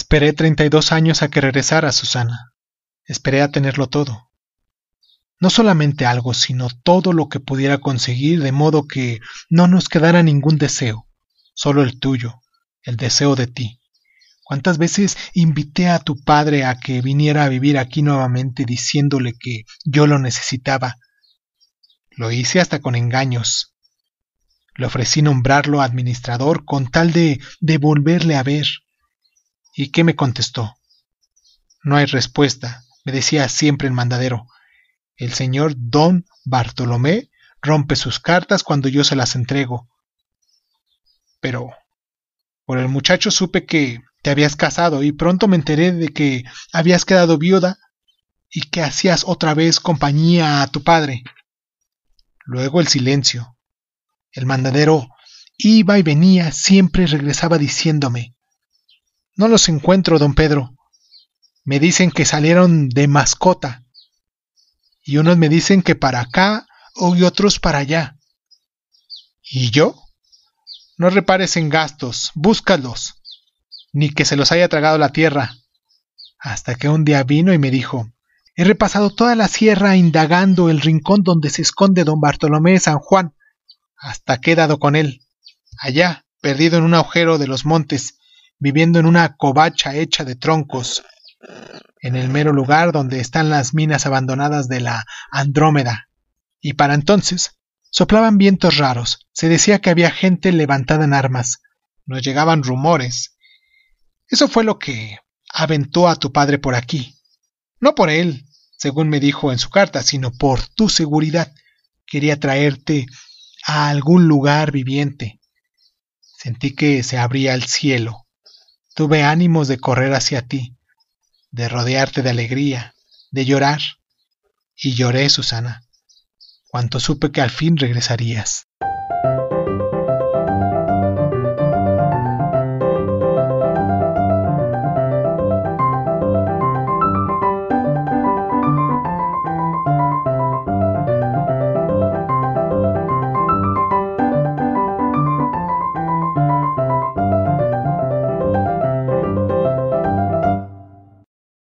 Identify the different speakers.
Speaker 1: Esperé treinta y dos años a que regresara Susana. Esperé a tenerlo todo. No solamente algo, sino todo lo que pudiera conseguir, de modo que no nos quedara ningún deseo, solo el tuyo, el deseo de ti. ¿Cuántas veces invité a tu padre a que viniera a vivir aquí nuevamente diciéndole que yo lo necesitaba? Lo hice hasta con engaños. Le ofrecí nombrarlo administrador con tal de devolverle a ver. ¿Y qué me contestó? No hay respuesta, me decía siempre el mandadero. El señor don Bartolomé rompe sus cartas cuando yo se las entrego. Pero por el muchacho supe que te habías casado y pronto me enteré de que habías quedado viuda y que hacías otra vez compañía a tu padre. Luego el silencio. El mandadero iba y venía, siempre regresaba diciéndome no los encuentro, don Pedro. Me dicen que salieron de mascota. Y unos me dicen que para acá y otros para allá. ¿Y yo? No repares en gastos, búscalos. Ni que se los haya tragado la tierra. Hasta que un día vino y me dijo, he repasado toda la sierra indagando el rincón donde se esconde don Bartolomé de San Juan, hasta que he dado con él. Allá, perdido en un agujero de los montes, viviendo en una covacha hecha de troncos, en el mero lugar donde están las minas abandonadas de la Andrómeda. Y para entonces soplaban vientos raros, se decía que había gente levantada en armas, nos llegaban rumores. Eso fue lo que aventó a tu padre por aquí. No por él, según me dijo en su carta, sino por tu seguridad. Quería traerte a algún lugar viviente. Sentí que se abría el cielo. Tuve ánimos de correr hacia ti, de rodearte de alegría, de llorar. Y lloré, Susana, cuanto supe que al fin regresarías.